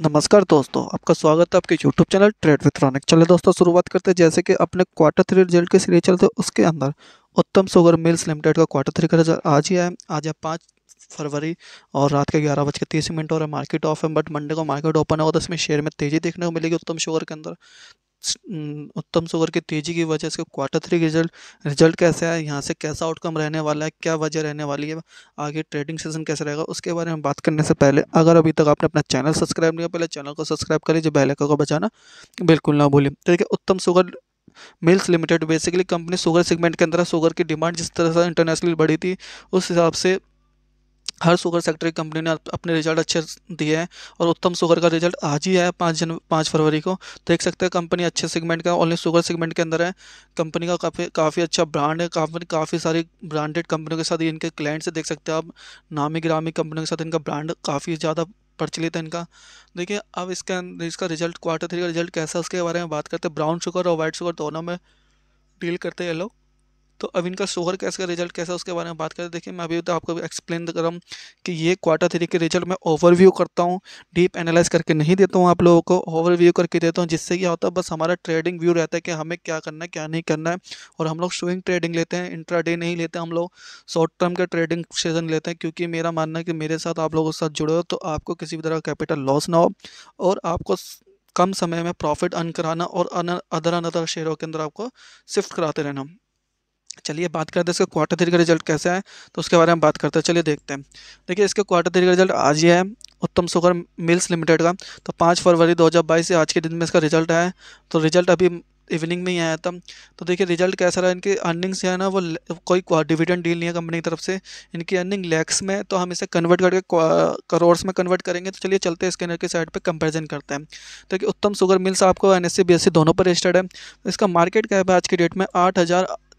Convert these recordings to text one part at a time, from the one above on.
नमस्कार दोस्तों आपका स्वागत है आपके YouTube channel trade with Ronik चले दोस्तों शुरुआत करते हैं जैसे कि अपने क्वार्टर थ्री रिजल्ट के सीरीज चलते उसके अंदर उत्तम सुगर मिल्स लिमिटेड का क्वार्टर थ्री का रिजल्ट आज ही है आज है पाँच फरवरी और रात के ग्यारह बज के तीस मिनट और मार्केट ऑफ है बट मंडे को मार्केट ओपन होगा तो इसमें शेयर में तेज़ी देखने को मिलेगी उत्तम शुगर के अंदर उत्तम सुगर की तेज़ी की वजह से क्वार्टर थ्री रिजल्ट रिजल्ट कैसे है यहाँ से कैसा आउटकम रहने वाला है क्या वजह रहने वाली है आगे ट्रेडिंग सेशन कैसे रहेगा उसके बारे में बात करने से पहले अगर अभी तक आपने अपना चैनल सब्सक्राइब नहीं किया पहले चैनल को सब्सक्राइब करिए जो बेलाइकन को बचाना बिल्कुल ना भूलें ठीक तो है Uttam sugar mills limited basically company sugar segment के अंदर सुगर की डिमांड जिस तरह से इंटरनेशनल बढ़ी थी उस हिसाब से हर शुगर सेक्टर की कंपनी ने अपने रिजल्ट अच्छे दिए हैं और उत्तम शुगर का रिजल्ट आज ही आया पाँच जन पाँच फरवरी को देख सकते हैं कंपनी अच्छे सेगमेंट का ओनली शुगर सेगमेंट के अंदर है कंपनी का काफ़ी काफ़ी अच्छा ब्रांड है कंपनी काफ़ी सारी ब्रांडेड कंपनियों के साथ इनके क्लाइंट्स देख सकते हैं आप नामी ग्रामी कंपनियों के साथ इनका ब्रांड काफ़ी ज़्यादा प्रचलित है इनका देखिए अब इसका इसका रिजल्ट क्वार्टर थ्री का रिजल्ट कैसा है उसके बारे में बात करते हैं ब्राउन शुगर और वाइट शुगर दोनों में डील करते हैं ये लोग तो अब इनका सोहर कैसे का रिजल्ट कैसा उसके बारे में बात करें देखिए मैं अभी तो आपको एक्सप्लेन कर रहा हूँ कि ये क्वार्टर थ्री के रिजल्ट मैं ओवरव्यू करता हूँ डीप एनालाइज करके नहीं देता हूँ आप लोगों को ओवरव्यू करके देता हूँ जिससे क्या होता है बस हमारा ट्रेडिंग व्यू रहता है कि हमें क्या करना है क्या नहीं करना है और हम लोग स्विंग ट्रेडिंग लेते हैं इंट्रा डे नहीं लेते हम लोग शॉर्ट टर्म का ट्रेडिंग सेजन लेते हैं क्योंकि मेरा मानना है कि मेरे साथ आप लोगों के साथ जुड़े हो तो आपको किसी भी तरह का कैपिटल लॉस ना हो और आपको कम समय में प्रॉफिट अर्न कराना और अदर अनदर शेयरों के अंदर आपको शिफ्ट कराते रहना चलिए बात करते हैं इसका क्वार्टर थ्री का रिजल्ट कैसा है तो उसके बारे में बात करते हैं चलिए देखते हैं देखिए इसका क्वार्टर थ्री का रिजल्ट आज ही है उत्तम सुगर मिल्स लिमिटेड का तो पाँच फरवरी बाईस से आज के दिन में इसका रिजल्ट आया तो रिजल्ट अभी इवनिंग में ही आया था तो देखिए रिजल्ट कैसा रहा इनकी अर्निंग्स है ना वो कोई डिविडेंड डील नहीं है कंपनी की तरफ से इनकी अर्निंग लैक्स में तो हम इसे कन्वर्ट करके करोड़ में कन्वर्ट करेंगे तो चलिए चलते हैं स्कैनर के साइड पे कंपैरिजन करते हैं तो देखिए उत्तम सुगर मिल्स आपको एन एस e e दोनों पर रजिस्टर्ड है इसका मार्केट कैप है आज की डेट में आठ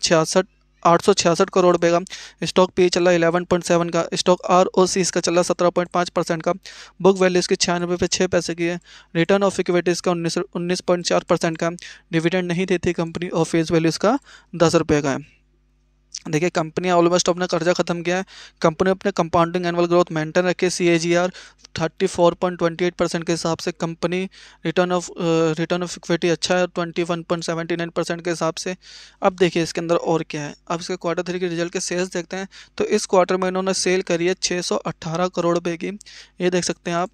छियासठ 866 करोड़ रुपये का स्टॉक पी चल रहा है 11.7 का स्टॉक आर ओ सी इसका चल रहा है 17.5 परसेंट का बुक वैल्यू इसकी छियानवे पे छः पैसे की है रिटर्न ऑफ इक्विटीज़ का उन्नीस उन्नीस पॉइंट चार परसेंट का डिविडेंड नहीं देती कंपनी और फेस वैल्यू इसका दस रुपये का है देखिए कंपनी ऑलमोस्ट अपना कर्जा खत्म किया है कंपनी अपने कंपाउंडिंग एनुअल ग्रोथ मेंटेन रखे C A G R thirty four point twenty eight percent के हिसाब से company return of return of equity अच्छा है twenty one point seventy nine percent के हिसाब से अब देखिए इसके अंदर और क्या है अब इसके क्वार्टर थ्री के रिजल्ट के सेल्स देखते हैं तो इस क्वार्टर में इन्होंने सेल करी है छः सौ अट्ठारह करोड़ रुपये की ये देख सकते हैं आप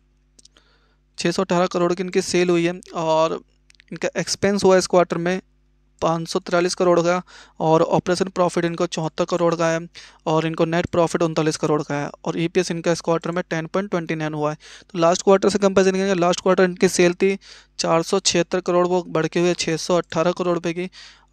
छः सौ अठारह करोड़ की इनकी सेल हुई है और इनका एक्सपेंस हुआ इस क्वार्टर में पाँच करोड़ का और ऑपरेशन प्रॉफिट इनको चौहत्तर करोड़ का है और इनको नेट प्रॉफिट उनतालीस करोड़ का है और ई e इनका इस क्वार्टर में टेन पॉइंट ट्वेंटी नाइन हुआ है तो लास्ट क्वार्टर से कंपेरिजन करेंगे लास्ट क्वार्टर इनकी सेल थी चार सौ छिहत्तर करोड़ वो बढ़ के हुए छः सौ अट्ठारह करोड़ रुपये की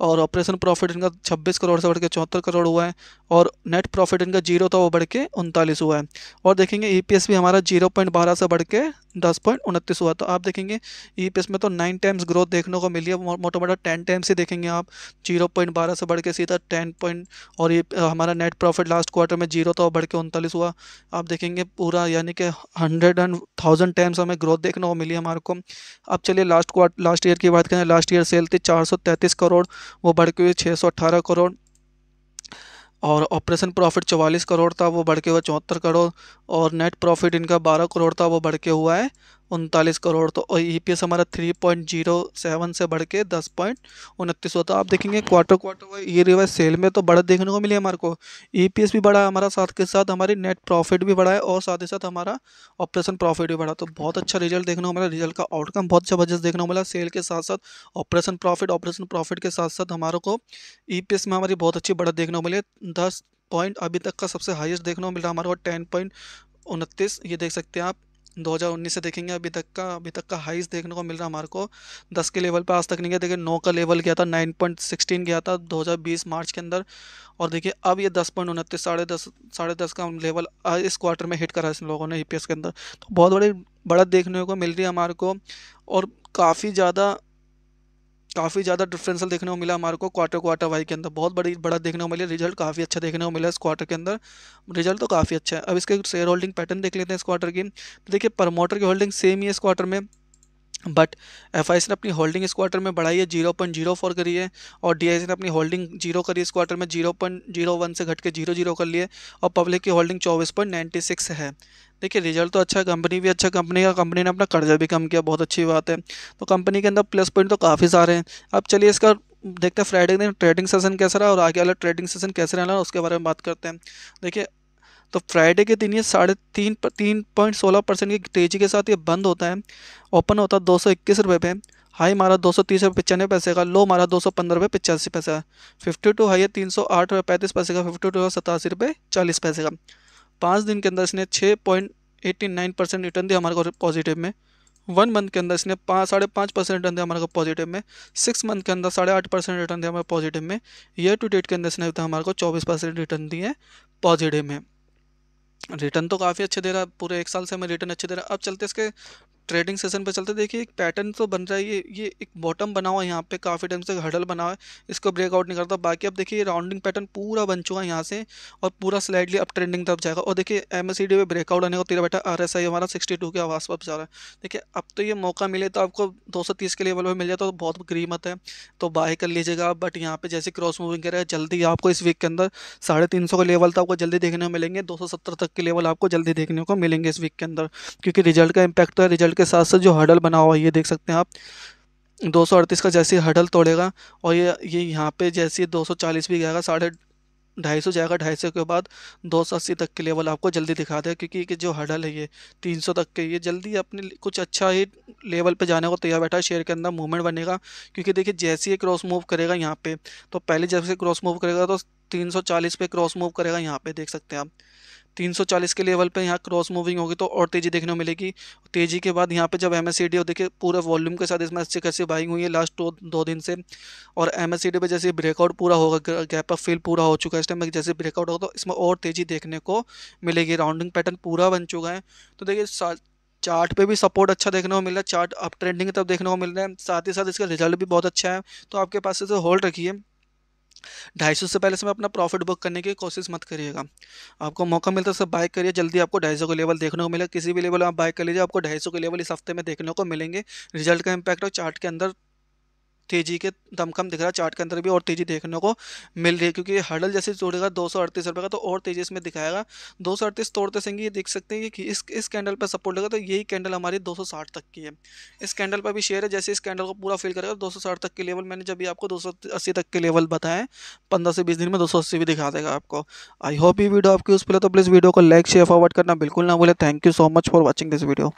और ऑपरेशन प्रॉफिट इनका छब्बीस करोड़ से बढ़ के चौहत्तर करोड़ हुआ है और नेट प्रॉफिट इनका जीरो था वो बढ़ के उनतालीस हुआ है और देखेंगे ई e भी हमारा जीरो पॉइंट बारह से बढ़ के दस पॉइंट उनतीस हुआ तो आप देखेंगे ई e में तो नाइन टाइम्स ग्रोथ देखने को मिली है मोटा मोटा टेन टाइम्स ही देखेंगे आप जीरो पॉइंट बारह से बढ़ के सीधा टेन पॉइंट और ये हमारा नेट प्रॉफिट लास्ट क्वार्टर में जीरो था वो बढ़ के उनतालीस हुआ आप देखेंगे पूरा यानी कि हंड्रेड एंड थाउजेंड टाइम्स हमें ग्रोथ देखने को मिली हमारे को अब चलिए चलिए लास्ट क्वार्टर लास्ट ईयर की बात करें लास्ट ईयर सेल थी 433 करोड़ वो बढ़ के सौ 618 करोड़ और ऑपरेशन प्रॉफिट चवालीस करोड़ था वो बढ़ के हुआ चौहत्तर करोड़ और नेट प्रॉफिट इनका बारह करोड़ था वो बढ़ के हुआ है उनतालीस करोड़ तो और ई e हमारा थ्री पॉइंट जीरो सेवन से बढ़ के दस पॉइंट उनतीस हो तो आप देखेंगे क्वार्टर क्वार्टर ये वाइज सेल में तो बढ़त देखने को मिली हमारे को ई e भी बढ़ा है हमारा साथ के साथ हमारी नेट प्रॉफिट भी बढ़ा है और साथ ही साथ हमारा ऑपरेशन प्रॉफिट भी बढ़ा तो बहुत अच्छा रिजल्ट देखने को मिला रिजल्ट का आउटकम बहुत ज़बरदस्त देखने को मिला सेल के साथ साथ ऑपरेशन प्रॉफिट ऑपरेशन प्रॉफिट के साथ साथ हमारे को ई e में हमारी बहुत अच्छी बढ़त देखने को मिली दस पॉइंट अभी तक का सबसे हाइस्ट देखने को मिला हमारे को टेन पॉइंट उनतीस ये देख सकते हैं आप 2019 से देखेंगे अभी तक का अभी तक का हाइस देखने को मिल रहा है हमारे को 10 के लेवल पे आज तक नहीं गया देखिए 9 का लेवल गया था 9.16 गया था 2020 मार्च के अंदर और देखिए अब ये दस पॉइंट उनतीस साढ़े दस साढ़े दस का लेवल इस क्वार्टर में हिट करा है इन लोगों ने ई e के अंदर तो बहुत बड़ी बढ़त देखने को मिल रही है हमारे को और काफ़ी ज़्यादा काफ़ी ज़्यादा डिफरेंसल देखने को मिला हमारे को क्वार्टर क्वार्टर वाइज के अंदर बहुत बड़ी बड़ा देखने को मिला रिजल्ट काफ़ी अच्छा देखने को मिला इस क्वार्टर के अंदर रिजल्ट तो काफ़ी अच्छा है अब इसके शेयर होल्डिंग पैटर्न देख लेते हैं इस क्वार्टर की देखिए प्रमोटर की होल्डिंग सेम ही है इस क्वार्टर में बट एफ आई ने अपनी होल्डिंग इस क्वार्टर में बढ़ाई है जीरो पॉइंट जीरो फोर करी है और डी ने अपनी होल्डिंग जीरो करी इस क्वार्टर में जीरो पॉइंट जीरो वन से घट के जीरो जीरो कर लिए और पब्लिक की होल्डिंग चौबीस पॉइंट नाइन्टी सिक्स है देखिए रिजल्ट तो अच्छा है कंपनी भी अच्छा कंपनी का कंपनी ने अपना कर्जा भी कम किया बहुत अच्छी बात है तो कंपनी के अंदर प्लस पॉइंट तो काफ़ी सारे हैं अब चलिए इसका देखते हैं फ्राइडे दिन ट्रेडिंग सेशन कैसा रहा और आगे वाला ट्रेडिंग सेशन कैसे रहना उसके बारे में बात करते हैं देखिए तो फ्राइडे के दिन ये साढ़े तीन तीन पॉइंट सोलह परसेंट की तेज़ी के साथ ये बंद होता है ओपन होता है दो सौ इक्कीस रुपये पे हाई मारा दो सौ तीस रुपये पचानवे पैसे का लो मारा दो सौ पंद्रह रुपये पचासी पैसे का फिफ्टी टू हाई है तीन सौ आठ रुपये पैंतीस पैसे का फिफ्टी टू सतासी रुपये चालीस पैसे का पाँच दिन के अंदर इसने छः point eighty nine percent return दिया हमारे को पॉजिटिव में वन मंथ के अंदर इसने पाँच साढ़े पाँच परसेंट रिटर्न दिया हमारे को पॉजिटिव में सिक्स मंथ के अंदर साढ़े आठ परसेंट रिटर्न दिया हमारे पॉजिटिव में ईयर टू डेट के अंदर इसने हमारे को चौबीस परसेंट रिटर्न दिए पॉजिटिव में रिटर्न तो काफ़ी अच्छे दे रहा है पूरे एक साल से हमें रिटर्न अच्छे दे रहा है अब चलते इसके ट्रेडिंग सेशन पे चलते देखिए एक पैटर्न तो बन रहा है ये ये एक बॉटम बना हुआ है यहाँ पे काफ़ी टाइम से हडल बना हुआ है इसको ब्रेकआउट नहीं करता बाकी आप देखिए राउंडिंग पैटर्न पूरा बन चुका है यहाँ से और पूरा स्लाइडली अप ट्रेंडिंग तरफ जाएगा और देखिए एम एस पे ब्रेकआउट आने को तेरा बैठा आर आई हमारा सिक्सटी टू के आवास पर जा रहा है देखिए अब तो ये मौका मिले तो आपको दो सौ तीस के लेवल में मिल जाए तो बहुत ग्रीमत है तो बाय कर लीजिएगा बट यहाँ पर जैसे क्रॉस मूविंग करेगा जल्दी आपको इस वीक के अंदर साढ़े तीन सौ का लेवल तो आपको जल्दी देखने को मिलेंगे दो सौ सत्तर तक के लेवल आपको जल्दी देखने को मिलेंगे इस वीक के अंदर क्योंकि रिजल्ट का इंपैक्ट तो है रिजल्ट के साथ साथ जो हडल बना हुआ है ये देख सकते हैं आप दो का जैसे हडल तोड़ेगा और ये ये यहाँ पे जैसे 240 भी जाएगा साढ़े ढाई सौ जाएगा ढाई सौ के बाद दो सौ अस्सी तक के लेवल आपको जल्दी दिखा दे क्योंकि कि जो हडल है ये तीन सौ तक के ये जल्दी अपने कुछ अच्छा ही लेवल पे जाने को तैयार बैठा शेयर के अंदर मूवमेंट बनेगा क्योंकि देखिए जैसे ही क्रॉस मूव करेगा यहाँ पे तो पहले जैसे क्रॉस मूव करेगा तो 340 पे क्रॉस मूव करेगा यहाँ पे देख सकते हैं आप 340 के लेवल पे यहाँ क्रॉस मूविंग होगी तो और तेज़ी देखने को मिलेगी तेज़ी के बाद यहाँ पे जब एम एस सी डी देखिए पूरे वॉल्यूम के साथ इसमें अच्छी खासी बाइंग हुई है लास्ट दो, दो दिन से और एम एस सी डी पर जैसे ब्रेकआउट पूरा होगा गैप अप फील पूरा हो चुका है इस टाइम जैसे ब्रेकआउट होगा तो इसमें और तेज़ी देखने को मिलेगी राउंडिंग पैटर्न पूरा बन चुका है तो देखिए चार्ट पे भी सपोर्ट अच्छा देखने को मिल रहा है चार्ट अप ट्रेंडिंग तब देखने को मिल रहा है साथ ही साथ इसका रिजल्ट भी बहुत अच्छा है तो आपके पास इसे होल्ड रखिए ढाई सौ से पहले से अपना प्रॉफिट बुक करने की कोशिश मत करिएगा आपको मौका मिलता है सब बाय करिए जल्दी आपको ढाई सौ का लेवल देखने को मिलेगा किसी भी लेवल आप बाय कर लीजिए आपको ढाई सौ के लेवल इस हफ्ते में देखने को मिलेंगे रिजल्ट का इम्पैक्ट और चार्ट के अंदर तेजी के दमखम दिख रहा है चार्ट के अंदर भी और तेजी देखने को मिल रही है क्योंकि हर्डल जैसे जोड़ेगा दो सौ अड़तीस रुपये का तो और तेजी इसमें दिखाएगा दो सौ अड़तीस तोड़ते सेंगे ये देख सकते हैं कि इस इस कैंडल पर सपोर्ट लगेगा तो यही कैंडल हमारी दो सौ साठ तक की है इस कैंडल पर भी शेयर है जैसे इस कैंडल को पूरा फिल करेगा दो सौ साठ तक के लेवल मैंने जब भी आपको दो सौ अस्सी तक के लेवल बताएं पंद्रह से बीस दिन में दो सौ अस्सी भी दिखा देगा आपको आई होप ये वीडियो आपकी उस पर तो प्लीज़ वीडियो को लाइक शेयर फॉरवर्ड करना बिल्कुल ना बोले thank you so much for watching this video